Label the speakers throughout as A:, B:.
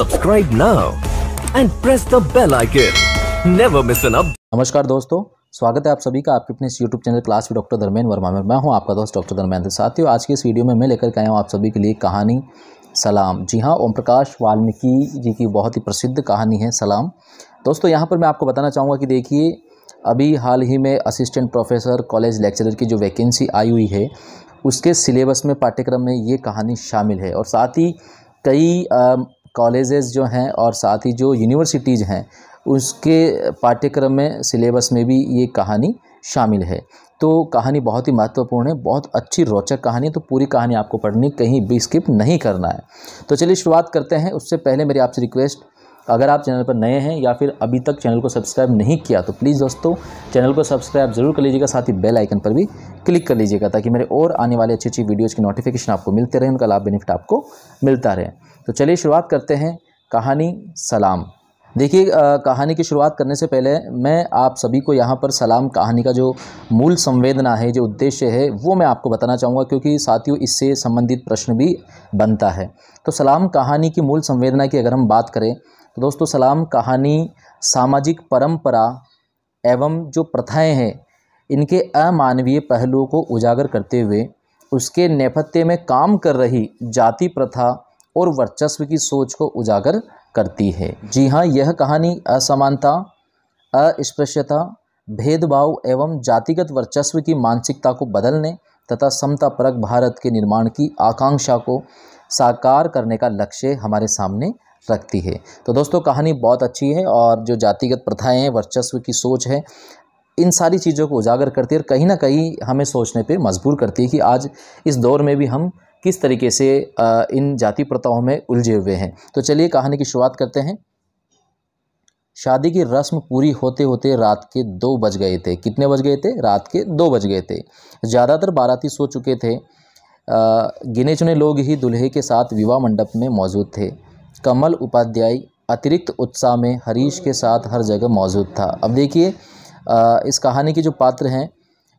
A: subscribe now and press the bell icon. Never miss an update. नमस्कार दोस्तों स्वागत है आप सभी का आपके अपने इस YouTube चैनल क्लास में डॉक्टर धर्मेंद्र वर्मा में मैं हूं आपका दोस्त डॉक्टर धर्मेंद्र साथियों आज के इस वीडियो में मैं लेकर के आया हूं आप सभी के लिए कहानी सलाम जी हां ओम प्रकाश वाल्मीकि जी की बहुत ही प्रसिद्ध कहानी है सलाम दोस्तों यहां पर मैं आपको बताना चाहूँगा कि देखिए अभी हाल ही में असिस्टेंट प्रोफेसर कॉलेज लेक्चरर की जो वैकेंसी आई हुई है उसके सिलेबस में पाठ्यक्रम में ये कहानी शामिल है और साथ ही कई कॉलेजेस जो हैं और साथ ही जो यूनिवर्सिटीज़ हैं उसके पाठ्यक्रम में सिलेबस में भी ये कहानी शामिल है तो कहानी बहुत ही महत्वपूर्ण है बहुत अच्छी रोचक कहानी है तो पूरी कहानी आपको पढ़नी कहीं भी स्किप नहीं करना है तो चलिए शुरुआत करते हैं उससे पहले मेरी आपसे रिक्वेस्ट अगर आप चैनल पर नए हैं या फिर अभी तक चैनल को सब्सक्राइब नहीं किया तो प्लीज़ दोस्तों चैनल को सब्सक्राइब जरूर कर लीजिएगा साथ ही बेल आइकन पर भी क्लिक कर लीजिएगा ताकि मेरे और आने वाले अच्छी अच्छी वीडियोज़ की नोटिफिकेशन आपको मिलते रहे उनका लाभ बेनिफिट आपको मिलता रहे तो चलिए शुरुआत करते हैं कहानी सलाम देखिए कहानी की शुरुआत करने से पहले मैं आप सभी को यहाँ पर सलाम कहानी का जो मूल संवेदना है जो उद्देश्य है वो मैं आपको बताना चाहूँगा क्योंकि साथियों इससे संबंधित प्रश्न भी बनता है तो सलाम कहानी की मूल संवेदना की अगर हम बात करें तो दोस्तों सलाम कहानी सामाजिक परंपरा एवं जो प्रथाएं हैं इनके अमानवीय पहलुओं को उजागर करते हुए उसके नेपथ्य में काम कर रही जाति प्रथा और वर्चस्व की सोच को उजागर करती है जी हाँ यह कहानी असमानता अस्पृश्यता भेदभाव एवं जातिगत वर्चस्व की मानसिकता को बदलने तथा समता परक भारत के निर्माण की आकांक्षा को साकार करने का लक्ष्य हमारे सामने रखती है तो दोस्तों कहानी बहुत अच्छी है और जो जातिगत प्रथाएं हैं वर्चस्व की सोच है इन सारी चीज़ों को उजागर करती है और कहीं ना कहीं हमें सोचने पर मजबूर करती है कि आज इस दौर में भी हम किस तरीके से इन जाति प्रथाओं में उलझे हुए हैं तो चलिए कहानी की शुरुआत करते हैं शादी की रस्म पूरी होते होते रात के दो बज गए थे कितने बज गए थे रात के दो बज गए थे ज़्यादातर बाराती सो चुके थे गिने चुने लोग ही दुल्हे के साथ विवाह मंडप में मौजूद थे कमल उपाध्याय अतिरिक्त उत्साह में हरीश के साथ हर जगह मौजूद था अब देखिए इस कहानी के जो पात्र हैं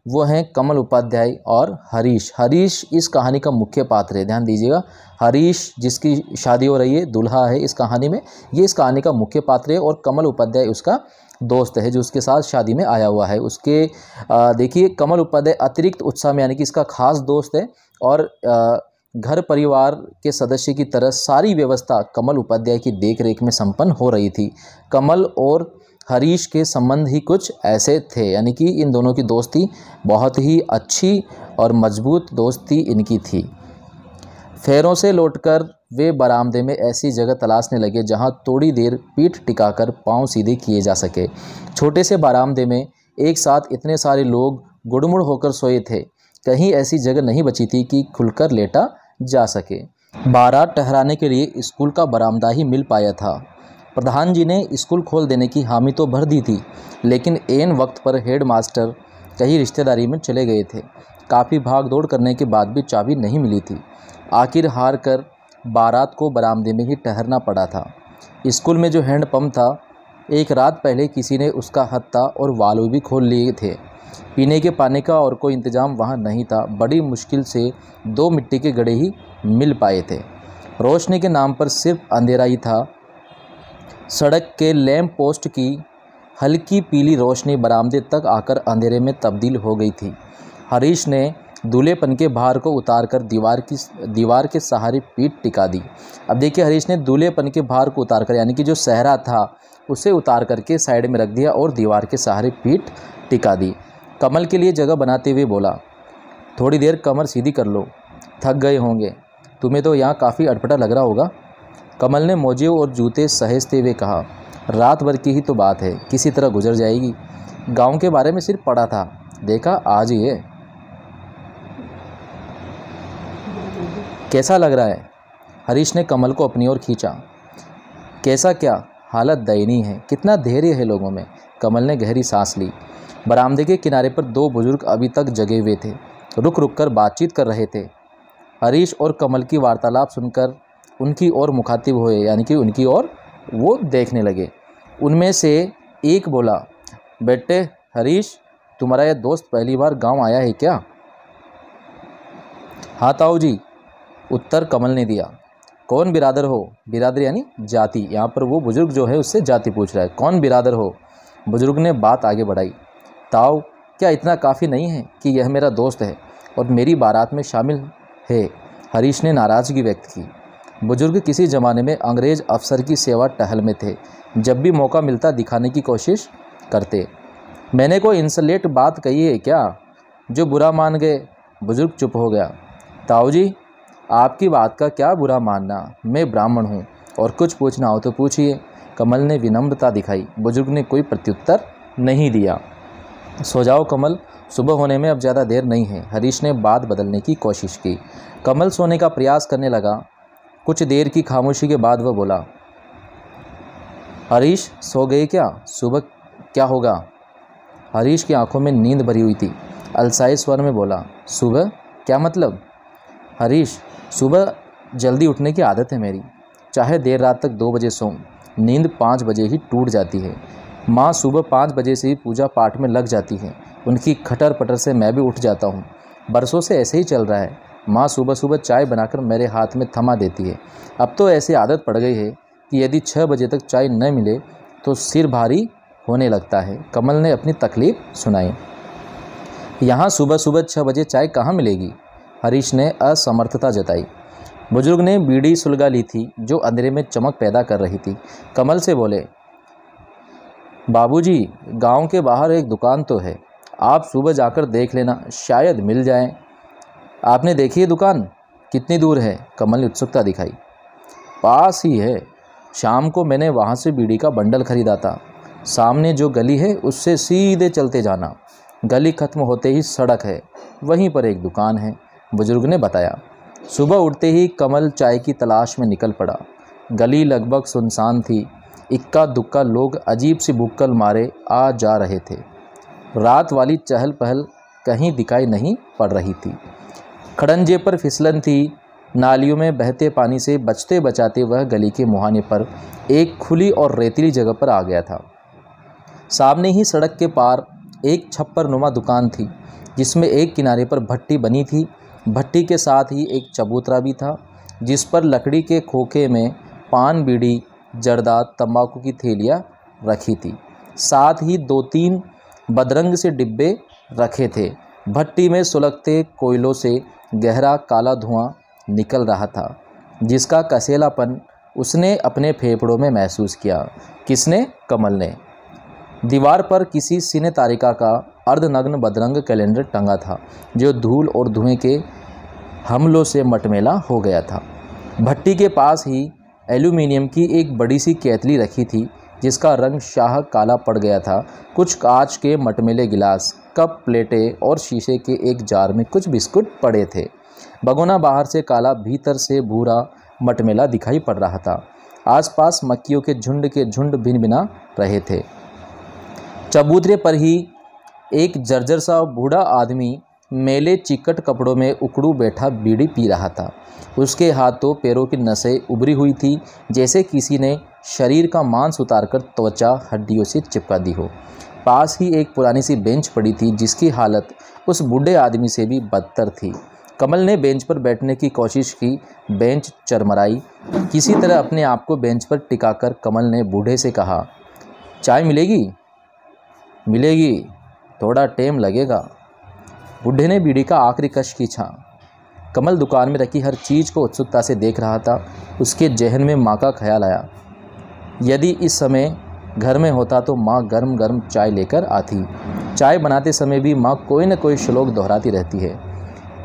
A: वो हैं कमल उपाध्याय और हरीश हरीश इस कहानी का मुख्य पात्र है ध्यान दीजिएगा हरीश जिसकी शादी हो रही है दुल्हा है इस कहानी में ये इस कहानी का मुख्य पात्र है और कमल उपाध्याय उसका दोस्त है जो उसके साथ शादी में आया हुआ है उसके देखिए कमल उपाध्याय अतिरिक्त उत्साह में यानी कि इसका खास दोस्त है और आ, घर परिवार के सदस्य की तरह सारी व्यवस्था कमल उपाध्याय की देखरेख में संपन्न हो रही थी कमल और हरीश के संबंध ही कुछ ऐसे थे यानी कि इन दोनों की दोस्ती बहुत ही अच्छी और मजबूत दोस्ती इनकी थी फेरों से लौटकर वे बरामदे में ऐसी जगह तलाशने लगे जहां थोड़ी देर पीठ टिकाकर पांव सीधे किए जा सके छोटे से बरामदे में एक साथ इतने सारे लोग गुड़मुड़ होकर सोए थे कहीं ऐसी जगह नहीं बची थी कि खुलकर लेटा जा सके बारात ठहराने के लिए स्कूल का बरामदा ही मिल पाया था प्रधान जी ने स्कूल खोल देने की हामी तो भर दी थी लेकिन एन वक्त पर हेड मास्टर कहीं रिश्तेदारी में चले गए थे काफ़ी भाग दौड़ करने के बाद भी चाबी नहीं मिली थी आखिर हार कर बारात को बरामदे में ही ठहरना पड़ा था स्कूल में जो हैंडपम्प था एक रात पहले किसी ने उसका हत्ता और वालू भी खोल लिए थे पीने के पानी का और कोई इंतज़ाम वहाँ नहीं था बड़ी मुश्किल से दो मिट्टी के गड़े ही मिल पाए थे रोशनी के नाम पर सिर्फ अंधेरा ही था सड़क के लैंप पोस्ट की हल्की पीली रोशनी बरामदे तक आकर अंधेरे में तब्दील हो गई थी हरीश ने दूल्हेपन के भार को उतारकर दीवार की दीवार के सहारे पीठ टिका दी अब देखिए हरीश ने दूल्हेपन के भार को उतारकर यानी कि जो सहरा था उसे उतार करके साइड में रख दिया और दीवार के सहारे पीठ टिका दी कमल के लिए जगह बनाते हुए बोला थोड़ी देर कमर सीधी कर लो थक गए होंगे तुम्हें तो यहाँ काफ़ी अटपटा लग रहा होगा कमल ने मोजे और जूते सहेजते हुए कहा रात भर की ही तो बात है किसी तरह गुजर जाएगी गांव के बारे में सिर्फ पढ़ा था देखा आज ही है कैसा लग रहा है हरीश ने कमल को अपनी ओर खींचा कैसा क्या हालत दयनीय है कितना धैर्य है लोगों में कमल ने गहरी सांस ली बरामदे के किनारे पर दो बुजुर्ग अभी तक जगे हुए थे रुक रुक कर बातचीत कर रहे थे हरीश और कमल की वार्तालाप सुनकर उनकी ओर मुखातिब हुए यानी कि उनकी ओर वो देखने लगे उनमें से एक बोला बेटे हरीश तुम्हारा यह दोस्त पहली बार गांव आया है क्या हाँ ताऊ जी उत्तर कमल ने दिया कौन बिरादर हो बिरादर यानी जाति यहाँ पर वो बुज़ुर्ग जो है उससे जाति पूछ रहा है कौन बिरादर हो बुज़ुर्ग ने बात आगे बढ़ाई ताऊ क्या इतना काफ़ी नहीं है कि यह मेरा दोस्त है और मेरी बारात में शामिल है हरीश ने नाराज़गी व्यक्त की बुजुर्ग किसी ज़माने में अंग्रेज़ अफसर की सेवा टहल में थे जब भी मौका मिलता दिखाने की कोशिश करते मैंने कोई इंसलेट बात कही है क्या जो बुरा मान गए बुज़ुर्ग चुप हो गया ताऊ जी आपकी बात का क्या बुरा मानना मैं ब्राह्मण हूँ और कुछ पूछना हो तो पूछिए कमल ने विनम्रता दिखाई बुजुर्ग ने कोई प्रत्युत्तर नहीं दिया सो जाओ कमल सुबह होने में अब ज़्यादा देर नहीं है हरीश ने बात बदलने की कोशिश की कमल सोने का प्रयास करने लगा कुछ देर की खामोशी के बाद वह बोला हरीश सो गए क्या सुबह क्या होगा हरीश की आंखों में नींद भरी हुई थी अलसाई स्वर में बोला सुबह क्या मतलब हरीश सुबह जल्दी उठने की आदत है मेरी चाहे देर रात तक दो बजे सोऊं नींद पाँच बजे ही टूट जाती है माँ सुबह पाँच बजे से ही पूजा पाठ में लग जाती है उनकी खटर पटर से मैं भी उठ जाता हूँ बरसों से ऐसे ही चल रहा है माँ सुबह सुबह चाय बनाकर मेरे हाथ में थमा देती है अब तो ऐसी आदत पड़ गई है कि यदि छः बजे तक चाय न मिले तो सिर भारी होने लगता है कमल ने अपनी तकलीफ़ सुनाई यहाँ सुबह सुबह छः बजे चाय कहाँ मिलेगी हरीश ने असमर्थता जताई बुजुर्ग ने बीड़ी सुलगा ली थी जो अंधेरे में चमक पैदा कर रही थी कमल से बोले बाबूजी, गांव के बाहर एक दुकान तो है आप सुबह जाकर देख लेना शायद मिल जाएँ आपने देखी है दुकान कितनी दूर है कमल ने उत्सुकता दिखाई पास ही है शाम को मैंने वहाँ से बीड़ी का बंडल खरीदा था सामने जो गली है उससे सीधे चलते जाना गली खत्म होते ही सड़क है वहीं पर एक दुकान है बुजुर्ग ने बताया सुबह उठते ही कमल चाय की तलाश में निकल पड़ा गली लगभग सुनसान थी इक्का दुक्का लोग अजीब सी बुक्कल मारे आ जा रहे थे रात वाली चहल पहल कहीं दिखाई नहीं पड़ रही थी खड़ंजे पर फिसलन थी नालियों में बहते पानी से बचते बचाते वह गली के मुहाने पर एक खुली और रेतीली जगह पर आ गया था सामने ही सड़क के पार एक छप्पर नुमा दुकान थी जिसमें एक किनारे पर भट्टी बनी थी भट्टी के साथ ही एक चबूतरा भी था जिस पर लकड़ी के खोखे में पान बीड़ी जरदा तंबाकू की थैलियाँ रखी थी साथ ही दो तीन बदरंग से डिब्बे रखे थे भट्टी में सुलगते कोयलों से गहरा काला धुआं निकल रहा था जिसका कसेलापन उसने अपने फेफड़ों में महसूस किया किसने कमल ने दीवार पर किसी सिने तारिका का अर्धनग्न बदरंग कैलेंडर टंगा था जो धूल और धुएं के हमलों से मटमेला हो गया था भट्टी के पास ही एल्यूमिनियम की एक बड़ी सी कैतली रखी थी जिसका रंग शाह काला पड़ गया था कुछ कांच के मटमेले गिलास कप प्लेटें और शीशे के एक जार में कुछ बिस्कुट पड़े थे भगोना बाहर से काला भीतर से भूरा मटमेला दिखाई पड़ रहा था आसपास मक्खियों के झुंड के झुंड भिन भिना रहे थे चबूतरे पर ही एक जर्जर सा बूढ़ा आदमी मेले चिकट कपड़ों में उकड़ू बैठा बीड़ी पी रहा था उसके हाथों पैरों की नसें उभरी हुई थी जैसे किसी ने शरीर का मांस उतारकर त्वचा हड्डियों से चिपका दी हो पास ही एक पुरानी सी बेंच पड़ी थी जिसकी हालत उस बूढ़े आदमी से भी बदतर थी कमल ने बेंच पर बैठने की कोशिश की बेंच चरमराई किसी तरह अपने आप को बेंच पर टिकाकर कमल ने बूढ़े से कहा चाय मिलेगी मिलेगी थोड़ा टेम लगेगा बुढ़े ने बीड़ी का आखिरी कश खींचा कमल दुकान में रखी हर चीज़ को उत्सुकता से देख रहा था उसके जहन में माँ का ख्याल आया यदि इस समय घर में होता तो माँ गर्म गर्म चाय लेकर आती चाय बनाते समय भी माँ कोई न कोई श्लोक दोहराती रहती है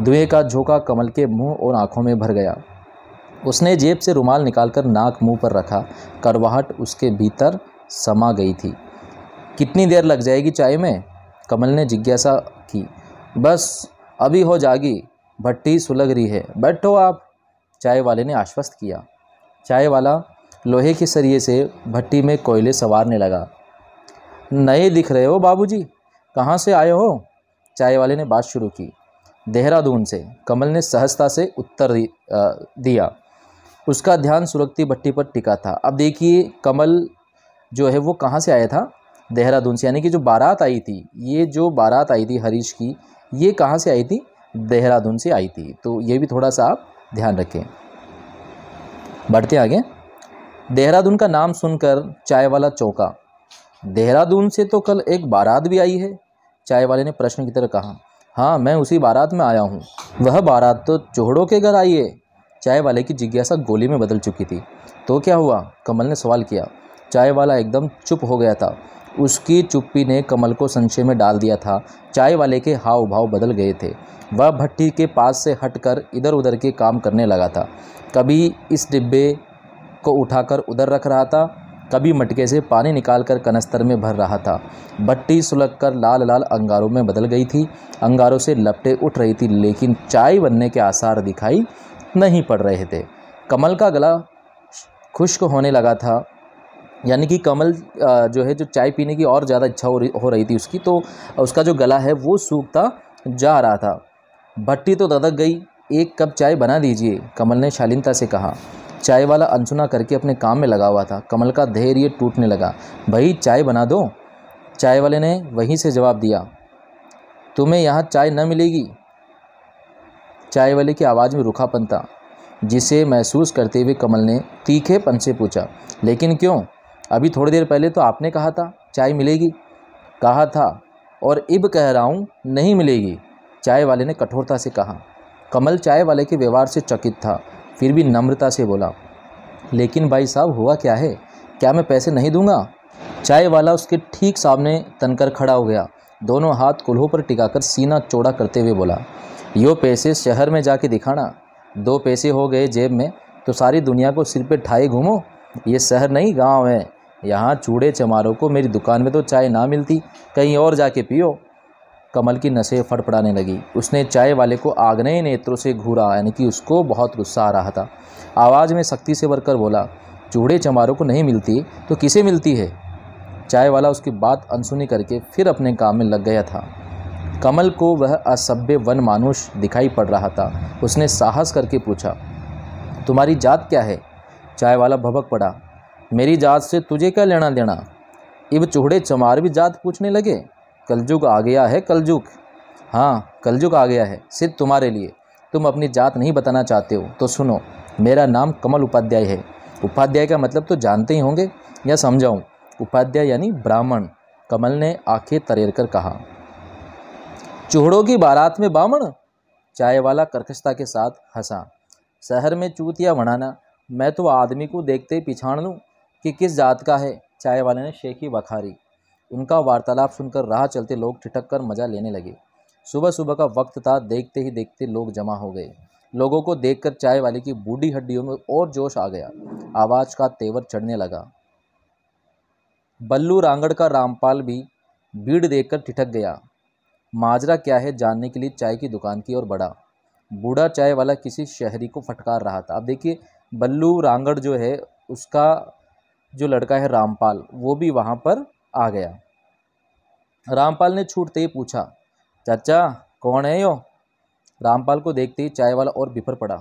A: धुएँ का झोंका कमल के मुंह और आंखों में भर गया उसने जेब से रुमाल निकालकर नाक मुंह पर रखा करवाहट उसके भीतर समा गई थी कितनी देर लग जाएगी चाय में कमल ने जिज्ञासा की बस अभी हो जागी भट्टी सुलग रही है बैठो आप चाय वाले ने आश्वस्त किया चाय वाला लोहे के सरिए से भट्टी में कोयले संवारने लगा नए दिख रहे हो बाबूजी कहाँ से आए हो चाय वाले ने बात शुरू की देहरादून से कमल ने सहजता से उत्तर दिया उसका ध्यान सुलगती भट्टी पर टिका था अब देखिए कमल जो है वो कहाँ से आया था देहरादून से यानी कि जो बारात आई थी ये जो बारात आई थी हरीश की ये कहाँ से आई थी देहरादून से आई थी तो ये भी थोड़ा सा आप ध्यान रखें बढ़ते आगे देहरादून का नाम सुनकर चाय वाला चौका देहरादून से तो कल एक बारात भी आई है चाय वाले ने प्रश्न की तरह कहा हाँ मैं उसी बारात में आया हूँ वह बारात तो चोहड़ों के घर आई है चाय वाले की जिज्ञासा गोली में बदल चुकी थी तो क्या हुआ कमल ने सवाल किया चाय वाला एकदम चुप हो गया था उसकी चुप्पी ने कमल को संशय में डाल दिया था चाय वाले के हाव भाव बदल गए थे वह भट्टी के पास से हटकर इधर उधर के काम करने लगा था कभी इस डिब्बे को उठाकर उधर रख रहा था कभी मटके से पानी निकालकर कनस्तर में भर रहा था भट्टी सुलग कर लाल लाल अंगारों में बदल गई थी अंगारों से लपटे उठ रही थी लेकिन चाय बनने के आसार दिखाई नहीं पड़ रहे थे कमल का गला खुश्क होने लगा था यानी कि कमल जो है जो चाय पीने की और ज़्यादा इच्छा हो रही हो रही थी उसकी तो उसका जो गला है वो सूखता जा रहा था भट्टी तो ददक गई एक कप चाय बना दीजिए कमल ने शालीनता से कहा चाय वाला अनसुना करके अपने काम में लगा हुआ था कमल का धैर्य टूटने लगा भाई चाय बना दो चाय वाले ने वहीं से जवाब दिया तुम्हें यहाँ चाय न मिलेगी चाय वाले की आवाज़ में रुखापन था जिसे महसूस करते हुए कमल ने तीखेपन से पूछा लेकिन क्यों अभी थोड़ी देर पहले तो आपने कहा था चाय मिलेगी कहा था और इब कह रहा हूँ नहीं मिलेगी चाय वाले ने कठोरता से कहा कमल चाय वाले के व्यवहार से चकित था फिर भी नम्रता से बोला लेकिन भाई साहब हुआ क्या है क्या मैं पैसे नहीं दूंगा चाय वाला उसके ठीक सामने तनकर खड़ा हो गया दोनों हाथ कुल्हों पर टिकाकर सीना चौड़ा करते हुए बोला यो पैसे शहर में जाके दिखाना दो पैसे हो गए जेब में तो सारी दुनिया को सिर पे ठाए घूमो ये शहर नहीं गांव है यहाँ चूड़े चमारों को मेरी दुकान में तो चाय ना मिलती कहीं और जाके पियो कमल की नशे फड़फड़ाने लगी उसने चाय वाले को आग्नेय नेत्रों से घूरा यानी कि उसको बहुत गुस्सा आ रहा था आवाज़ में सख्ती से भरकर बोला चूड़े चमारों को नहीं मिलती तो किसे मिलती है चाय वाला उसकी बात अनसुनी करके फिर अपने काम में लग गया था कमल को वह असभ्य वन मानुष दिखाई पड़ रहा था उसने साहस करके पूछा तुम्हारी जात क्या है चाय वाला भभक पड़ा मेरी जात से तुझे क्या लेना देना इब चूहड़े चमार भी जात पूछने लगे कलजुग आ गया है कलजुग हाँ कलजुग आ गया है सिर्फ तुम्हारे लिए तुम अपनी जात नहीं बताना चाहते हो तो सुनो मेरा नाम कमल उपाध्याय है उपाध्याय का मतलब तो जानते ही होंगे या समझाऊँ उपाध्याय यानी ब्राह्मण कमल ने आंखें तरेर कर कहा चूहड़ों की बारात में बामण चाय वाला कर्कशता के साथ हंसा शहर में चूतिया बनाना मैं तो आदमी को देखते ही पिछाड़ लूँ कि किस जात का है चाय वाले ने शेखी बखारी उनका वार्तालाप सुनकर राह चलते लोग ठिठक कर मज़ा लेने लगे सुबह सुबह का वक्त था देखते ही देखते लोग जमा हो गए लोगों को देखकर चाय वाले की बूढ़ी हड्डियों में और जोश आ गया आवाज़ का तेवर चढ़ने लगा बल्लू रांगड़ का रामपाल भी भीड़ देखकर ठिठक गया माजरा क्या है जानने के लिए चाय की दुकान की ओर बढ़ा बूढ़ा चाय वाला किसी शहरी को फटकार रहा था अब देखिए बल्लू रांगड़ जो है उसका जो लड़का है रामपाल वो भी वहाँ पर आ गया रामपाल ने छूटते ही पूछा चाचा कौन है यो रामपाल को देखते ही चाय वाला और बिफर पड़ा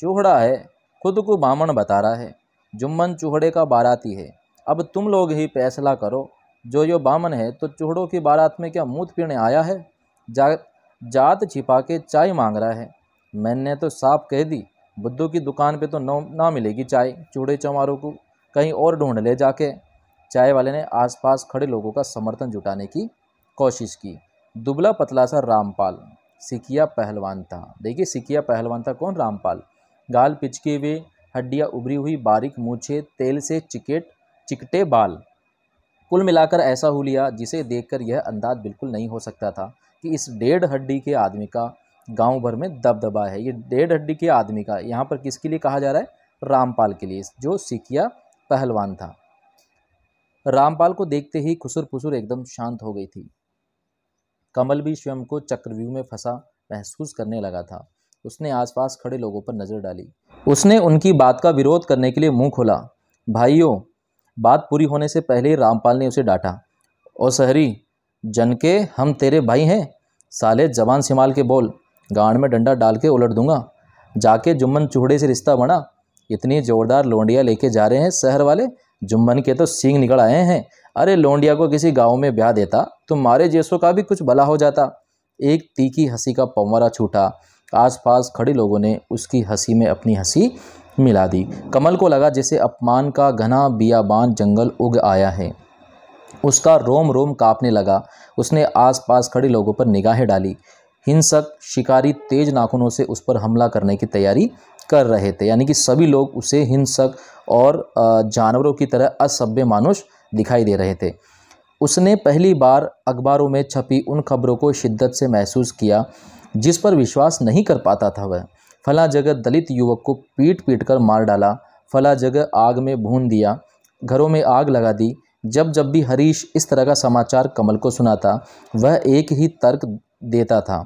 A: चूहड़ा है खुद को बामण बता रहा है जुम्मन चूहड़े का बाराती है अब तुम लोग ही फैसला करो जो यो बामन है तो चूहड़ों की बारात में क्या मूत पीने आया है जा जात छिपा के चाय मांग रहा है मैंने तो साफ कह दी बुद्धू की दुकान पे तो ना मिलेगी चाय चूड़े चमारों को कहीं और ढूंढ ले जाके चाय वाले ने आसपास खड़े लोगों का समर्थन जुटाने की कोशिश की दुबला पतला सा रामपाल सिकिया पहलवान था देखिए सिकिया पहलवान था कौन रामपाल गाल पिचकी हुई हड्डियाँ उभरी हुई बारीक मूछे तेल से चिकेट चिकटे बाल कुल मिलाकर ऐसा हुलिया जिसे देखकर यह अंदाज बिल्कुल नहीं हो सकता था कि इस डेढ़ हड्डी के आदमी का गांव भर में दबदबा है ये डेढ़ हड्डी के आदमी का यहाँ पर किसके लिए कहा जा रहा है रामपाल के लिए जो सिकिया पहलवान था रामपाल को देखते ही खुसुर फुसुर एकदम शांत हो गई थी कमल भी स्वयं को चक्रव्यूह में फंसा महसूस करने लगा था उसने आसपास खड़े लोगों पर नज़र डाली उसने उनकी बात का विरोध करने के लिए मुंह खोला भाइयों बात पूरी होने से पहले रामपाल ने उसे डांटा ओ सहरी जन के हम तेरे भाई हैं साले जवान सिमाल के बोल गांड में डंडा डाल के उलट दूंगा जाके जुम्मन चूहड़े से रिश्ता बना इतनी ज़ोरदार लोंडिया लेके जा रहे हैं शहर वाले जुम्मन के तो सींग निकल आए हैं अरे लोंडिया को किसी गांव में ब्याह देता तो मारे जैसों का भी कुछ भला हो जाता एक तीखी हंसी का पंवरा छूटा आसपास खड़े लोगों ने उसकी हंसी में अपनी हंसी मिला दी कमल को लगा जैसे अपमान का घना बियाबान जंगल उग आया है उसका रोम रोम कांपने लगा उसने आसपास खड़े लोगों पर निगाहें डाली हिंसक शिकारी तेज नाखूनों से उस पर हमला करने की तैयारी कर रहे थे यानी कि सभी लोग उसे हिंसक और जानवरों की तरह असभ्य मानुष दिखाई दे रहे थे उसने पहली बार अखबारों में छपी उन खबरों को शिद्दत से महसूस किया जिस पर विश्वास नहीं कर पाता था वह फला जगह दलित युवक को पीट पीट कर मार डाला फला जगह आग में भून दिया घरों में आग लगा दी जब जब भी हरीश इस तरह का समाचार कमल को सुनाता वह एक ही तर्क देता था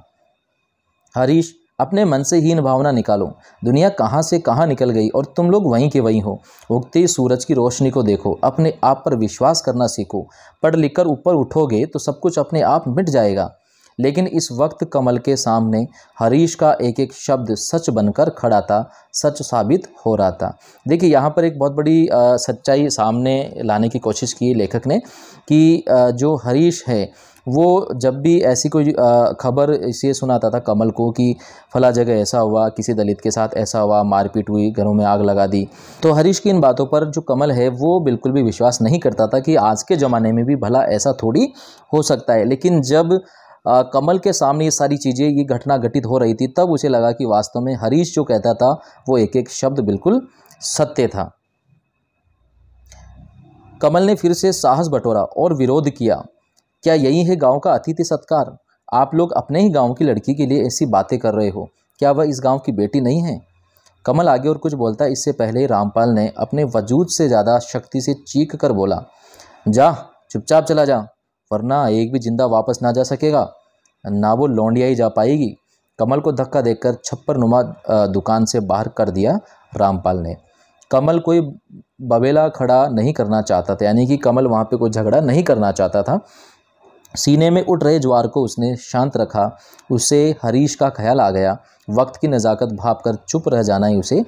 A: हरीश अपने मन से हीन भावना निकालो दुनिया कहाँ से कहाँ निकल गई और तुम लोग वहीं के वहीं हो उगते सूरज की रोशनी को देखो अपने आप पर विश्वास करना सीखो पढ़ लिख कर ऊपर उठोगे तो सब कुछ अपने आप मिट जाएगा लेकिन इस वक्त कमल के सामने हरीश का एक एक शब्द सच बनकर खड़ा था सच साबित हो रहा था देखिए यहाँ पर एक बहुत बड़ी आ, सच्चाई सामने लाने की कोशिश की लेखक ने कि आ, जो हरीश है वो जब भी ऐसी कोई खबर इसे सुनाता था कमल को कि फला जगह ऐसा हुआ किसी दलित के साथ ऐसा हुआ मारपीट हुई घरों में आग लगा दी तो हरीश की इन बातों पर जो कमल है वो बिल्कुल भी विश्वास नहीं करता था कि आज के ज़माने में भी भला ऐसा थोड़ी हो सकता है लेकिन जब आ, कमल के सामने ये सारी चीज़ें ये घटना घटित हो रही थी तब उसे लगा कि वास्तव में हरीश जो कहता था वो एक एक शब्द बिल्कुल सत्य था कमल ने फिर से साहस बटोरा और विरोध किया क्या यही है गांव का अतिथि सत्कार आप लोग अपने ही गांव की लड़की के लिए ऐसी बातें कर रहे हो क्या वह इस गांव की बेटी नहीं है कमल आगे और कुछ बोलता इससे पहले ही रामपाल ने अपने वजूद से ज़्यादा शक्ति से चीख कर बोला जा चुपचाप चला जा वरना एक भी जिंदा वापस ना जा सकेगा ना वो लौंडिया ही जा पाएगी कमल को धक्का देकर छप्पर नुमा दुकान से बाहर कर दिया रामपाल ने कमल कोई बबेला खड़ा नहीं करना चाहता था यानी कि कमल वहाँ पे कोई झगड़ा नहीं करना चाहता था सीने में उठ रहे ज्वार को उसने शांत रखा उसे हरीश का ख्याल आ गया वक्त की नज़ाकत भाप कर चुप रह जाना ही उसे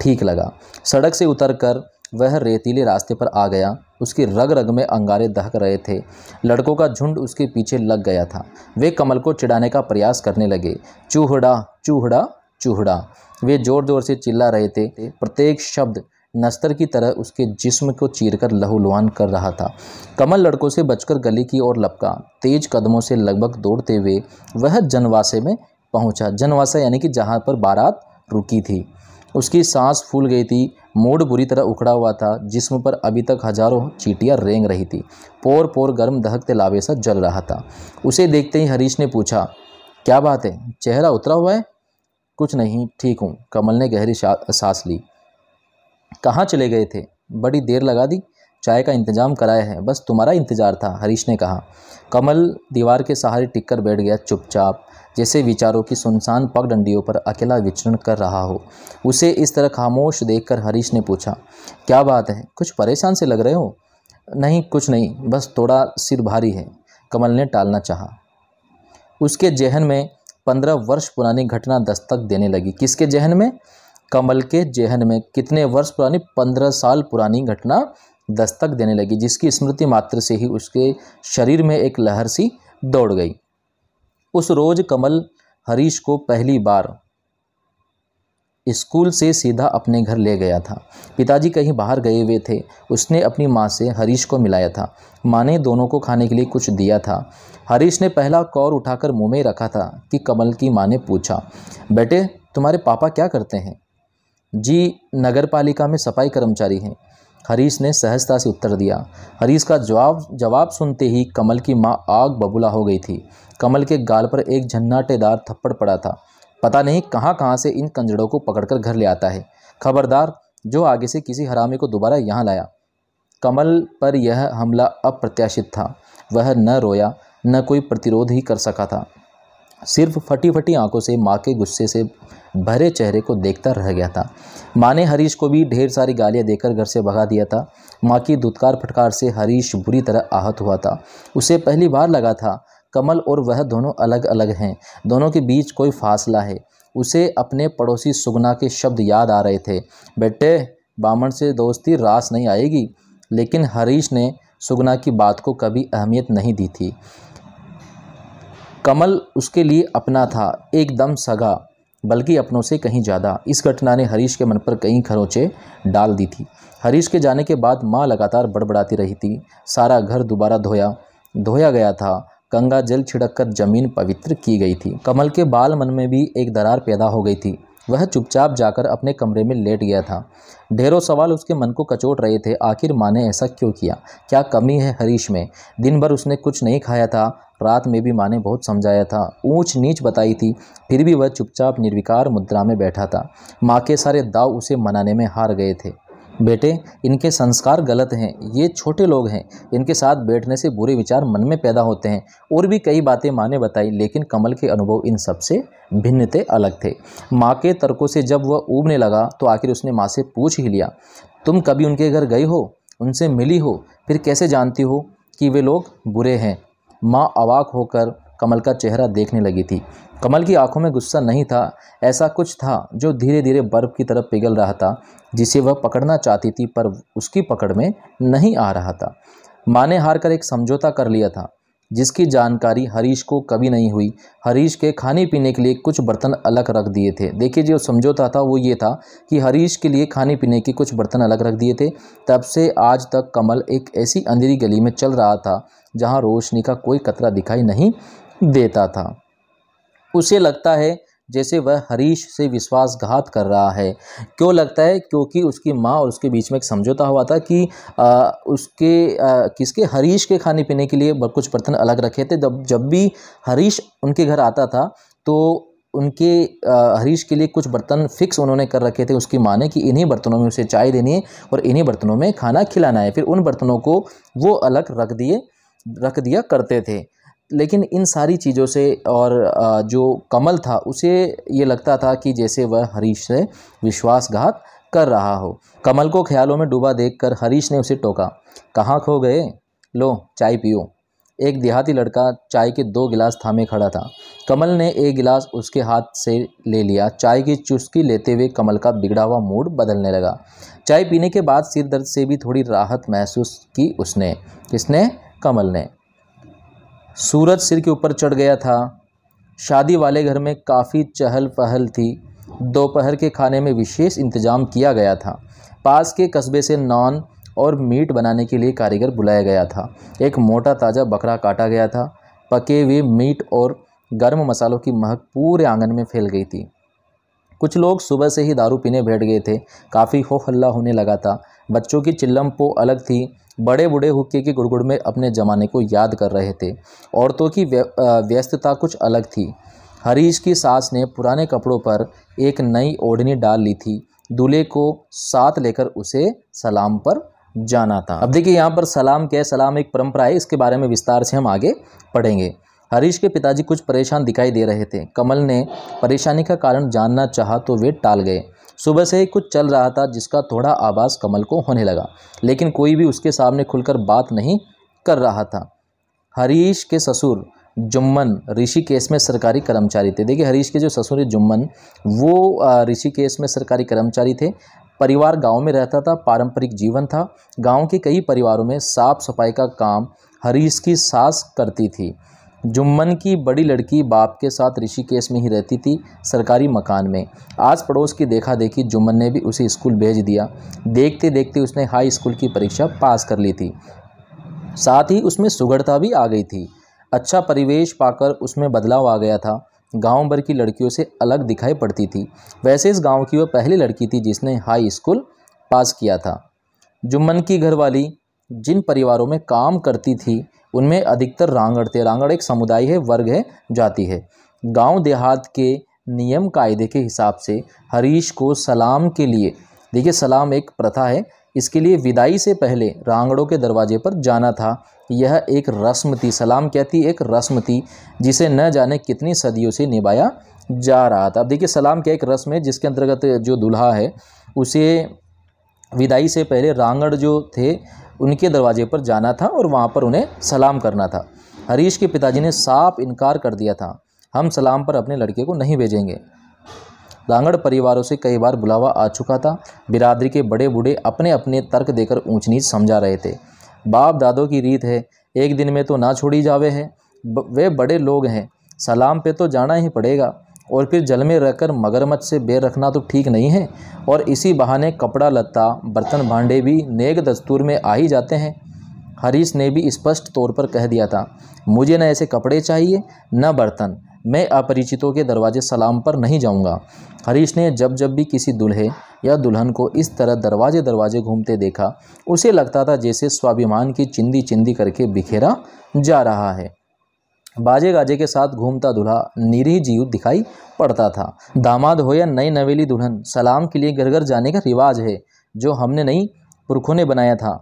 A: ठीक लगा सड़क से उतर कर वह रेतीले रास्ते पर आ गया उसकी रग रग में अंगारे दहक रहे थे लड़कों का झुंड उसके पीछे लग गया था वे कमल को चिढ़ाने का प्रयास करने लगे चूहड़ा चूहड़ा चूहड़ा वे ज़ोर ज़ोर से चिल्ला रहे थे प्रत्येक शब्द नस्तर की तरह उसके जिस्म को चीरकर लहूलुहान कर रहा था कमल लड़कों से बचकर गली की ओर लपका तेज कदमों से लगभग दौड़ते हुए वह जनवासे में पहुंचा जनवासा यानी कि जहां पर बारात रुकी थी उसकी सांस फूल गई थी मोड़ बुरी तरह उखड़ा हुआ था जिस्म पर अभी तक हजारों चीटियां रेंग रही थी पोर पोर गर्म दहकते लावे सा जल रहा था उसे देखते ही हरीश ने पूछा क्या बात है चेहरा उतरा हुआ है कुछ नहीं ठीक हूँ कमल ने गहरी सांस ली कहाँ चले गए थे बड़ी देर लगा दी चाय का इंतजाम कराया है बस तुम्हारा इंतज़ार था हरीश ने कहा कमल दीवार के सहारे टिक कर बैठ गया चुपचाप जैसे विचारों की सुनसान पगडंडियों पर अकेला विचरण कर रहा हो उसे इस तरह खामोश देखकर हरीश ने पूछा क्या बात है कुछ परेशान से लग रहे हो नहीं कुछ नहीं बस थोड़ा सिर भारी है कमल ने टालना चाहा उसके जहन में पंद्रह वर्ष पुरानी घटना दस्तक देने लगी किसके जहन में कमल के जेहन में कितने वर्ष पुरानी पंद्रह साल पुरानी घटना दस्तक देने लगी जिसकी स्मृति मात्र से ही उसके शरीर में एक लहर सी दौड़ गई उस रोज कमल हरीश को पहली बार स्कूल से सीधा अपने घर ले गया था पिताजी कहीं बाहर गए हुए थे उसने अपनी माँ से हरीश को मिलाया था माँ ने दोनों को खाने के लिए कुछ दिया था हरीश ने पहला कौर उठाकर मुंह में रखा था कि कमल की माँ ने पूछा बेटे तुम्हारे पापा क्या करते हैं जी नगर पालिका में सफाई कर्मचारी हैं हरीश ने सहजता से उत्तर दिया हरीश का जवाब जवाब सुनते ही कमल की माँ आग बबूला हो गई थी कमल के गाल पर एक झन्नाटेदार थप्पड़ पड़ा था पता नहीं कहाँ कहाँ से इन कंजड़ों को पकड़कर घर ले आता है खबरदार जो आगे से किसी हरामी को दोबारा यहाँ लाया कमल पर यह हमला अप्रत्याशित था वह न रोया न कोई प्रतिरोध ही कर सका था सिर्फ फटी फटी आंखों से माँ के गुस्से से भरे चेहरे को देखता रह गया था माँ ने हरीश को भी ढेर सारी गालियाँ देकर घर से भगा दिया था माँ की दुत्कार फटकार से हरीश बुरी तरह आहत हुआ था उसे पहली बार लगा था कमल और वह दोनों अलग अलग हैं दोनों के बीच कोई फासला है उसे अपने पड़ोसी सुगना के शब्द याद आ रहे थे बेटे बामण से दोस्ती रास नहीं आएगी लेकिन हरीश ने सुगना की बात को कभी अहमियत नहीं दी थी कमल उसके लिए अपना था एकदम सगा बल्कि अपनों से कहीं ज़्यादा इस घटना ने हरीश के मन पर कई खरोचे डाल दी थी हरीश के जाने के बाद माँ लगातार बड़बड़ाती रही थी सारा घर दोबारा धोया धोया गया था गंगा जल छिड़क कर जमीन पवित्र की गई थी कमल के बाल मन में भी एक दरार पैदा हो गई थी वह चुपचाप जाकर अपने कमरे में लेट गया था ढेरों सवाल उसके मन को कचोट रहे थे आखिर माँ ने ऐसा क्यों किया क्या कमी है हरीश में दिन भर उसने कुछ नहीं खाया था रात में भी माँ ने बहुत समझाया था ऊंच नीच बताई थी फिर भी वह चुपचाप निर्विकार मुद्रा में बैठा था माँ के सारे दाव उसे मनाने में हार गए थे बेटे इनके संस्कार गलत हैं ये छोटे लोग हैं इनके साथ बैठने से बुरे विचार मन में पैदा होते हैं और भी कई बातें माँ ने बताई लेकिन कमल के अनुभव इन सब से भिन्न थे अलग थे माँ के तर्कों से जब वह उबने लगा तो आखिर उसने माँ से पूछ ही लिया तुम कभी उनके घर गई हो उनसे मिली हो फिर कैसे जानती हो कि वे लोग बुरे हैं माँ अवाक होकर कमल का चेहरा देखने लगी थी कमल की आंखों में गुस्सा नहीं था ऐसा कुछ था जो धीरे धीरे बर्फ़ की तरफ पिघल रहा था जिसे वह पकड़ना चाहती थी पर उसकी पकड़ में नहीं आ रहा था माँ ने हार कर एक समझौता कर लिया था जिसकी जानकारी हरीश को कभी नहीं हुई हरीश के खाने पीने के लिए कुछ बर्तन अलग रख दिए थे देखिए जो समझौता था वो ये था कि हरीश के लिए खाने पीने के कुछ बर्तन अलग रख दिए थे तब से आज तक कमल एक ऐसी अंधेरी गली में चल रहा था जहाँ रोशनी का कोई कतरा दिखाई नहीं देता था उसे लगता है जैसे वह हरीश से विश्वासघात कर रहा है क्यों लगता है क्योंकि उसकी माँ और उसके बीच में एक समझौता हुआ था कि आ, उसके आ, किसके हरीश के खाने पीने के लिए कुछ बर्तन अलग रखे थे जब जब भी हरीश उनके घर आता था तो उनके हरीश के लिए कुछ बर्तन फिक्स उन्होंने कर रखे थे उसकी माँ ने कि इन्हीं बर्तनों में उसे चाय देनी है और इन्हीं बर्तनों में खाना खिलाना है फिर उन बर्तनों को वो अलग रख दिए रख दिया करते थे लेकिन इन सारी चीज़ों से और जो कमल था उसे ये लगता था कि जैसे वह हरीश से विश्वासघात कर रहा हो कमल को ख्यालों में डूबा देखकर हरीश ने उसे टोका कहाँ खो गए लो चाय पियो एक देहाती लड़का चाय के दो गिलास थामे खड़ा था कमल ने एक गिलास उसके हाथ से ले लिया चाय की चुस्की लेते हुए कमल का बिगड़ा हुआ मूड बदलने लगा चाय पीने के बाद सिर दर्द से भी थोड़ी राहत महसूस की उसने किसने कमल ने सूरज सिर के ऊपर चढ़ गया था शादी वाले घर में काफ़ी चहल पहल थी दोपहर के खाने में विशेष इंतजाम किया गया था पास के कस्बे से नॉन और मीट बनाने के लिए कारीगर बुलाया गया था एक मोटा ताज़ा बकरा काटा गया था पके हुए मीट और गर्म मसालों की महक पूरे आंगन में फैल गई थी कुछ लोग सुबह से ही दारू पीने बैठ गए थे काफ़ी हो हल्ला होने लगा था बच्चों की चिल्लम पो अलग थी बड़े बूढ़े हुक्के की गुड़गुड़ में अपने ज़माने को याद कर रहे थे औरतों की व्यस्तता कुछ अलग थी हरीश की सास ने पुराने कपड़ों पर एक नई ओढ़नी डाल ली थी दूल्हे को साथ लेकर उसे सलाम पर जाना था अब देखिए यहाँ पर सलाम क्या सलाम एक परंपरा है इसके बारे में विस्तार से हम आगे पढ़ेंगे हरीश के पिताजी कुछ परेशान दिखाई दे रहे थे कमल ने परेशानी का कारण जानना चाहा तो वे टाल गए सुबह से ही कुछ चल रहा था जिसका थोड़ा आवाज़ कमल को होने लगा लेकिन कोई भी उसके सामने खुलकर बात नहीं कर रहा था हरीश के ससुर जुम्मन ऋषिकेश में सरकारी कर्मचारी थे देखिए हरीश के जो ससुर है जुम्मन वो ऋषिकेश में सरकारी कर्मचारी थे परिवार गांव में रहता था पारंपरिक जीवन था गांव के कई परिवारों में साफ सफाई का काम हरीश की सास करती थी जुम्मन की बड़ी लड़की बाप के साथ ऋषिकेश में ही रहती थी सरकारी मकान में आज पड़ोस की देखा देखी जुम्मन ने भी उसे स्कूल भेज दिया देखते देखते उसने हाई स्कूल की परीक्षा पास कर ली थी साथ ही उसमें सुगढ़ता भी आ गई थी अच्छा परिवेश पाकर उसमें बदलाव आ गया था गांव भर की लड़कियों से अलग दिखाई पड़ती थी वैसे इस गांव की वह पहली लड़की थी जिसने हाई स्कूल पास किया था जुम्मन की घरवाली जिन परिवारों में काम करती थी उनमें अधिकतर रांगड़ थे रांगड़ एक समुदाय है वर्ग है जाति है गांव देहात के नियम कायदे के हिसाब से हरीश को सलाम के लिए देखिए सलाम एक प्रथा है इसके लिए विदाई से पहले रांगड़ों के दरवाजे पर जाना था यह एक रस्म थी सलाम कहती एक रस्म थी जिसे न जाने कितनी सदियों से निभाया जा रहा था अब देखिए सलाम क्या एक रस्म है जिसके अंतर्गत जो दुल्हा है उसे विदाई से पहले रांगड़ जो थे उनके दरवाजे पर जाना था और वहाँ पर उन्हें सलाम करना था हरीश के पिताजी ने साफ इनकार कर दिया था हम सलाम पर अपने लड़के को नहीं भेजेंगे लांगड़ परिवारों से कई बार बुलावा आ चुका था बिरादरी के बड़े बूढ़े अपने अपने तर्क देकर ऊँच नीच समझा रहे थे बाप दादों की रीत है एक दिन में तो ना छोड़ी जावे है वे बड़े लोग हैं सलाम पे तो जाना ही पड़ेगा और फिर जल में रहकर मगरमच्छ से बेर रखना तो ठीक नहीं है और इसी बहाने कपड़ा लत्ता बर्तन भांडे भी नेक दस्तूर में आ ही जाते हैं हरीश ने भी स्पष्ट तौर पर कह दिया था मुझे न ऐसे कपड़े चाहिए न बर्तन मैं अपरिचितों के दरवाजे सलाम पर नहीं जाऊंगा हरीश ने जब जब भी किसी दुल्हे या दुल्हन को इस तरह दरवाजे दरवाजे घूमते देखा उसे लगता था जैसे स्वाभिमान की चिंदी चिंदी करके बिखेरा जा रहा है बाजे गाजे के साथ घूमता दूल्हा निरीह जीव दिखाई पड़ता था दामाद हो या नई नवेली दुल्हन सलाम के लिए घर घर जाने का रिवाज है जो हमने नई पुरखों ने बनाया था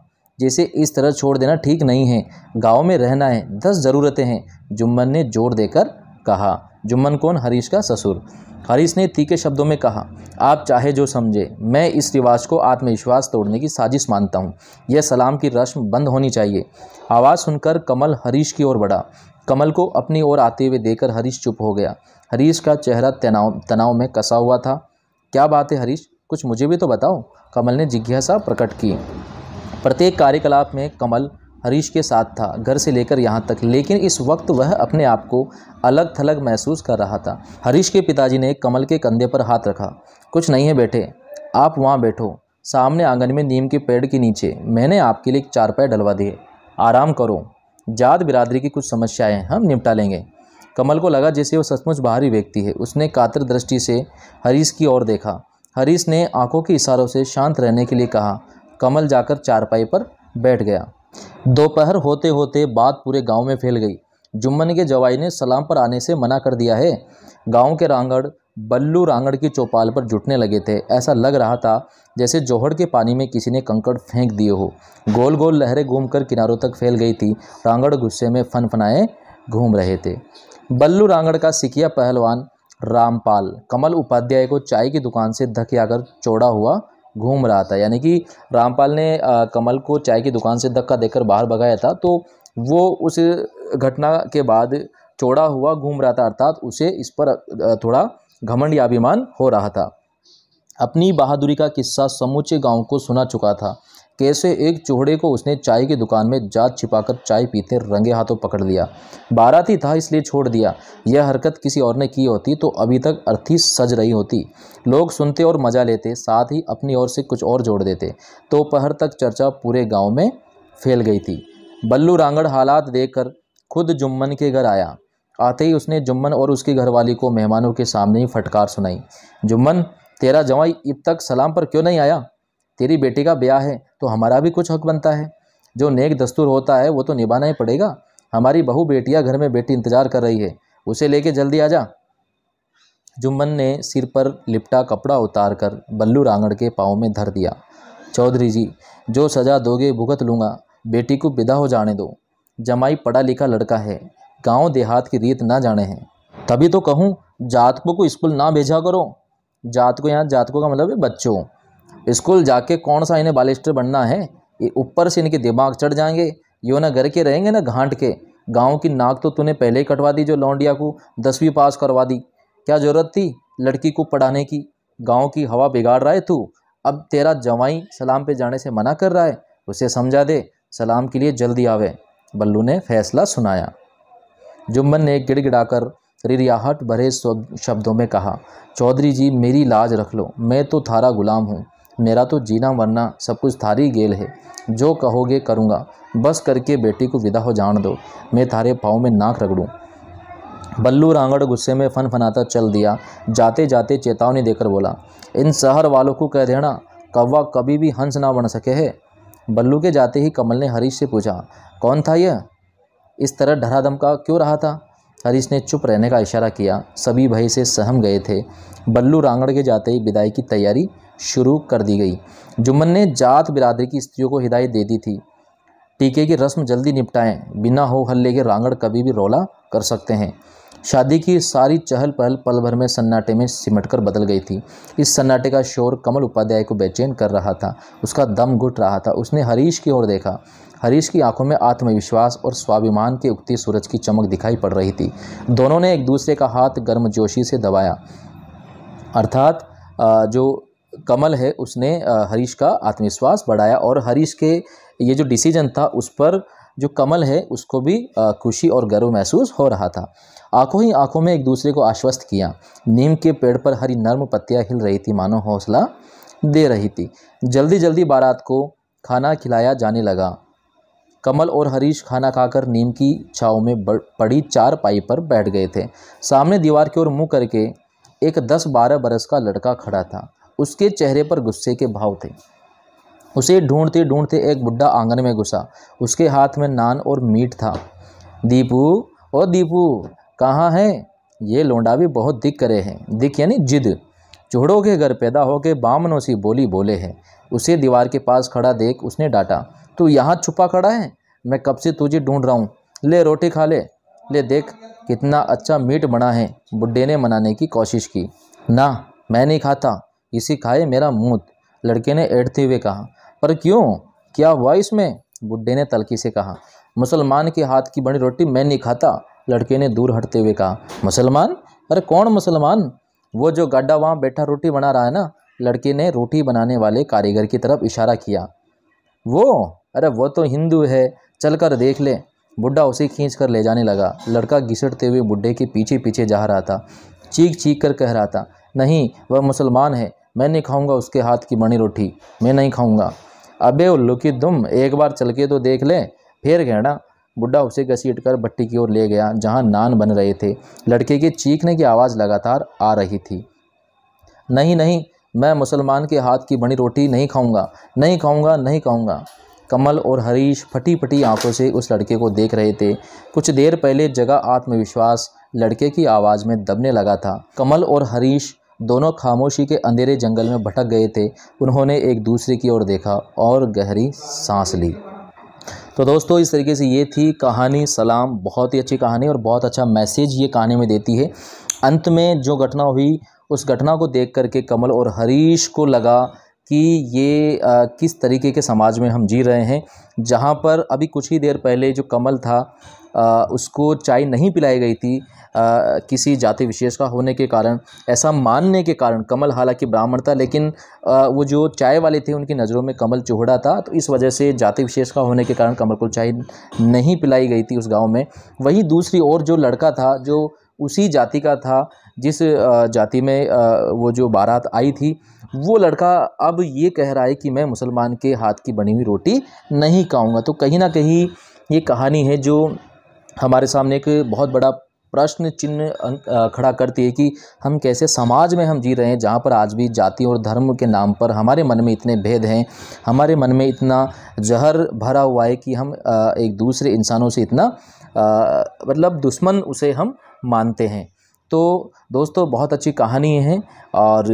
A: जैसे इस तरह छोड़ देना ठीक नहीं है गांव में रहना है दस ज़रूरतें हैं जुम्मन ने जोर देकर कहा जुम्मन कौन हरीश का ससुर हरीश ने तीखे शब्दों में कहा आप चाहे जो समझे मैं इस रिवाज को आत्मविश्वास तोड़ने की साजिश मानता हूँ यह सलाम की रस्म बंद होनी चाहिए आवाज़ सुनकर कमल हरीश की ओर बढ़ा कमल को अपनी ओर आते हुए देखकर हरीश चुप हो गया हरीश का चेहरा तनाव तनाव में कसा हुआ था क्या बात है हरीश कुछ मुझे भी तो बताओ कमल ने जिज्ञासा प्रकट की प्रत्येक कार्यकलाप में कमल हरीश के साथ था घर से लेकर यहाँ तक लेकिन इस वक्त वह अपने आप को अलग थलग महसूस कर रहा था हरीश के पिताजी ने कमल के कंधे पर हाथ रखा कुछ नहीं है बेटे आप वहाँ बैठो सामने आंगन में नीम के पेड़ के नीचे मैंने आपके लिए चारपाई डलवा दिए आराम करो जात बिरादरी की कुछ समस्याएं हम निपटा लेंगे कमल को लगा जैसे वह सचमुच बाहरी व्यक्ति है उसने कातर दृष्टि से हरीश की ओर देखा हरीश ने आंखों के इशारों से शांत रहने के लिए कहा कमल जाकर चारपाई पर बैठ गया दोपहर होते होते बात पूरे गांव में फैल गई जुम्मन के जवाई ने सलाम पर आने से मना कर दिया है गांव के रांगड़ बल्लू रांगड़ की चौपाल पर जुटने लगे थे ऐसा लग रहा था जैसे जोहड़ के पानी में किसी ने कंकड़ फेंक दिए हो गोल गोल लहरें घूमकर किनारों तक फैल गई थी रांगड़ गुस्से में फनफनाए घूम रहे थे बल्लू रांगड़ का सिकिया पहलवान रामपाल कमल उपाध्याय को चाय की दुकान से धकियाकर चौड़ा हुआ घूम रहा था यानी कि रामपाल ने आ, कमल को चाय की दुकान से धक्का देकर बाहर भगाया था तो वो उस घटना के बाद चौड़ा हुआ घूम रहा था अर्थात उसे इस पर थोड़ा घमंड या अभिमान हो रहा था अपनी बहादुरी का किस्सा समूचे गांव को सुना चुका था कैसे एक चूहड़े को उसने चाय की दुकान में जात छिपाकर चाय पीते रंगे हाथों पकड़ लिया बाराती था इसलिए छोड़ दिया यह हरकत किसी और ने की होती तो अभी तक अर्थी सज रही होती लोग सुनते और मजा लेते साथ ही अपनी ओर से कुछ और जोड़ देते दोपहर पहर तक चर्चा पूरे गाँव में फैल गई थी बल्लू रांगड़ हालात देखकर खुद जुम्मन के घर आया आते ही उसने जुम्मन और उसकी घरवाली को मेहमानों के सामने ही फटकार सुनाई जुम्मन तेरा जवाई इब तक सलाम पर क्यों नहीं आया तेरी बेटी का ब्याह है तो हमारा भी कुछ हक बनता है जो नेक दस्तूर होता है वो तो निभाना ही पड़ेगा हमारी बहू बेटियाँ घर में बेटी इंतजार कर रही है उसे लेके जल्दी आ जा जुम्मन ने सिर पर लिपटा कपड़ा उतार कर बल्लू रांगड़ के पाँव में धर दिया चौधरी जी जो सज़ा दोगे भुगत लूँगा बेटी को विदा हो जाने दो जमाई पढ़ा लिखा लड़का है गांव देहात की रीत ना जाने हैं तभी तो कहूँ जातकों को स्कूल ना भेजा करो जातकों यहाँ जातकों का मतलब है बच्चों स्कूल जाके कौन सा इन्हें बालिस्टर बनना है ये ऊपर से इनके दिमाग चढ़ जाएंगे यो ना घर के रहेंगे ना घाट के गांव की नाक तो तूने पहले ही कटवा दी जो लौंडिया को दसवीं पास करवा दी क्या ज़रूरत थी लड़की को पढ़ाने की गांव की हवा बिगाड़ रहा है तू अब तेरा जवाई सलाम पे जाने से मना कर रहा है उसे समझा दे सलाम के लिए जल्दी आवे बल्लू ने फैसला सुनाया जुम्मन ने गिड़गिड़ाकर रिरियाहट भरे शब्दों में कहा चौधरी जी मेरी लाज रख लो मैं तो थारा गुलाम हूँ मेरा तो जीना वरना सब कुछ थारी गेल है जो कहोगे करूँगा बस करके बेटी को विदा हो जान दो मैं थारे पाँव में नाक रगड़ूँ बल्लू रांगड़ गुस्से में फन फनाता चल दिया जाते जाते चेतावनी देकर बोला इन शहर वालों को कह देना कौवा कभी भी हंस ना बन सके है बल्लू के जाते ही कमल ने हरीश से पूछा कौन था यह इस तरह धराधम का क्यों रहा था हरीश ने चुप रहने का इशारा किया सभी भाई से सहम गए थे बल्लू रांगड़ के जाते ही विदाई की तैयारी शुरू कर दी गई जुम्मन ने जात बिरादरी की स्त्रियों को हिदायत दे दी थी टीके की रस्म जल्दी निपटाएं बिना हो हल्ले के रांगड़ कभी भी रौला कर सकते हैं शादी की सारी चहल पहल पल भर में सन्नाटे में सिमट कर बदल गई थी इस सन्नाटे का शोर कमल उपाध्याय को बेचैन कर रहा था उसका दम घुट रहा था उसने हरीश की ओर देखा हरीश की आंखों में आत्मविश्वास और स्वाभिमान के उगती सूरज की चमक दिखाई पड़ रही थी दोनों ने एक दूसरे का हाथ गर्मजोशी से दबाया अर्थात जो कमल है उसने हरीश का आत्मविश्वास बढ़ाया और हरीश के ये जो डिसीजन था उस पर जो कमल है उसको भी खुशी और गर्व महसूस हो रहा था आंखों ही आंखों में एक दूसरे को आश्वस्त किया नीम के पेड़ पर हरी नर्म पत्तियां हिल रही थी मानो हौसला दे रही थी जल्दी जल्दी बारात को खाना खिलाया जाने लगा कमल और हरीश खाना खाकर नीम की छाव में पड़ी चार पाई पर बैठ गए थे सामने दीवार की ओर मुंह करके एक दस बारह बरस का लड़का खड़ा था उसके चेहरे पर गुस्से के भाव थे उसे ढूंढते ढूंढते एक बुढ़ा आंगन में घुसा उसके हाथ में नान और मीट था दीपू ओ दीपू कहाँ है ये लोंडा भी बहुत दिख करे हैं दिख यानी जिद चोड़ों के घर पैदा होके बामनोसी बोली बोले हैं उसे दीवार के पास खड़ा देख उसने डांटा तू यहाँ छुपा खड़ा है मैं कब से तुझे ढूंढ रहा हूँ ले रोटी खा ले ले देख कितना अच्छा मीट बना है बुढ़े ने मनाने की कोशिश की ना मैं नहीं खाता इसी खाए मेरा मुँह लड़के ने ऐठते हुए कहा पर क्यों क्या हुआ इसमें बुढ़े ने तलकी से कहा मुसलमान के हाथ की बनी रोटी मैं नहीं खाता लड़के ने दूर हटते हुए कहा मुसलमान अरे कौन मुसलमान वो जो गड्ढा वहाँ बैठा रोटी बना रहा है ना लड़के ने रोटी बनाने वाले कारीगर की तरफ इशारा किया वो अरे वो तो हिंदू है चल कर देख ले बुढ़ा उसे खींच कर ले जाने लगा लड़का घिसटते हुए बुढ़े के पीछे पीछे जा रहा था चीख चीख कर कह रहा था नहीं वह मुसलमान है मैं नहीं खाऊंगा उसके हाथ की बनी रोटी मैं नहीं खाऊंगा अबे उल्लू की दुम एक बार चल के तो देख ले फिर घेड़ा बुढ़ा उसे घसीट कर भट्टी की ओर ले गया जहाँ नान बन रहे थे लड़के के चीखने की आवाज़ लगातार आ रही थी नहीं नहीं मैं मुसलमान के हाथ की बनी रोटी नहीं खाऊंगा नहीं खाऊंगा नहीं खाऊंगा कमल और हरीश फटी फटी आंखों से उस लड़के को देख रहे थे कुछ देर पहले जगह आत्मविश्वास लड़के की आवाज़ में दबने लगा था कमल और हरीश दोनों खामोशी के अंधेरे जंगल में भटक गए थे उन्होंने एक दूसरे की ओर देखा और गहरी सांस ली तो दोस्तों इस तरीके से ये थी कहानी सलाम बहुत ही अच्छी कहानी और बहुत अच्छा मैसेज ये कहानी में देती है अंत में जो घटना हुई उस घटना को देख करके कमल और हरीश को लगा कि ये आ, किस तरीके के समाज में हम जी रहे हैं जहाँ पर अभी कुछ ही देर पहले जो कमल था आ, उसको चाय नहीं पिलाई गई थी आ, किसी जाति विशेष का होने के कारण ऐसा मानने के कारण कमल हालांकि ब्राह्मण था लेकिन आ, वो जो चाय वाले थे उनकी नज़रों में कमल चोहड़ा था तो इस वजह से जाति विशेष का होने के कारण कमल को चाय नहीं पिलाई गई थी उस गाँव में वहीं दूसरी ओर जो लड़का था जो उसी जाति का था जिस जाति में वो जो बारात आई थी वो लड़का अब ये कह रहा है कि मैं मुसलमान के हाथ की बनी हुई रोटी नहीं खाऊंगा तो कहीं ना कहीं ये कहानी है जो हमारे सामने एक बहुत बड़ा प्रश्न चिन्ह अं, खड़ा करती है कि हम कैसे समाज में हम जी रहे हैं जहाँ पर आज भी जाति और धर्म के नाम पर हमारे मन में इतने भेद हैं हमारे मन में इतना जहर भरा हुआ है कि हम एक दूसरे इंसानों से इतना मतलब दुश्मन उसे हम मानते हैं तो दोस्तों बहुत अच्छी कहानी है और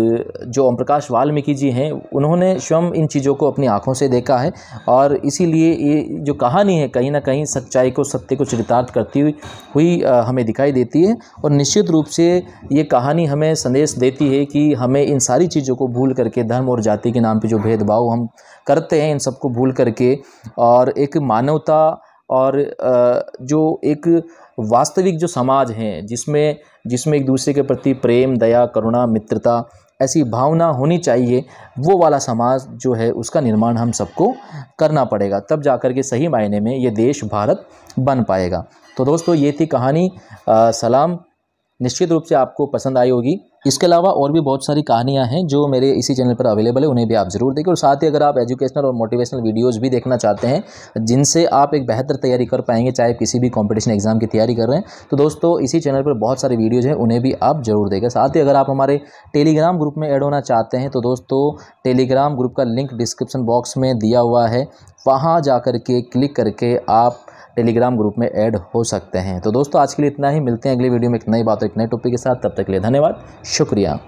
A: जो ओम प्रकाश वाल्मीकि जी हैं उन्होंने स्वयं इन चीज़ों को अपनी आँखों से देखा है और इसीलिए ये जो कहानी है कहीं ना कहीं सच्चाई को सत्य को चरितार्थ करती हुई हुई हमें दिखाई देती है और निश्चित रूप से ये कहानी हमें संदेश देती है कि हमें इन सारी चीज़ों को भूल करके धर्म और जाति के नाम पर जो भेदभाव हम करते हैं इन सबको भूल करके और एक मानवता और जो एक वास्तविक जो समाज हैं जिसमें जिसमें एक दूसरे के प्रति प्रेम दया करुणा मित्रता ऐसी भावना होनी चाहिए वो वाला समाज जो है उसका निर्माण हम सबको करना पड़ेगा तब जाकर के सही मायने में ये देश भारत बन पाएगा तो दोस्तों ये थी कहानी आ, सलाम निश्चित रूप से आपको पसंद आई होगी इसके अलावा और भी बहुत सारी कहानियाँ हैं जो मेरे इसी चैनल पर अवेलेबल है उन्हें भी आप ज़रूर देखें और साथ ही अगर आप एजुकेशनल और मोटिवेशनल वीडियोज़ भी देखना चाहते हैं जिनसे आप एक बेहतर तैयारी कर पाएंगे चाहे किसी भी कॉम्पिटिशन एग्जाम की तैयारी कर रहे हैं तो दोस्तों इसी चैनल पर बहुत सारी वीडियोज़ हैं उन्हें भी आप ज़रूर देखें साथ ही अगर आप हमारे टेलीग्राम ग्रुप में ऐड होना चाहते हैं तो दोस्तों टेलीग्राम ग्रुप का लिंक डिस्क्रिप्शन बॉक्स में दिया हुआ है वहाँ जा कर के क्लिक करके आप टेलीग्राम ग्रुप में ऐड हो सकते हैं तो दोस्तों आज के लिए इतना ही मिलते हैं अगली वीडियो में एक नई बात और एक नए टॉपिक के साथ तब तक के लिए धन्यवाद शुक्रिया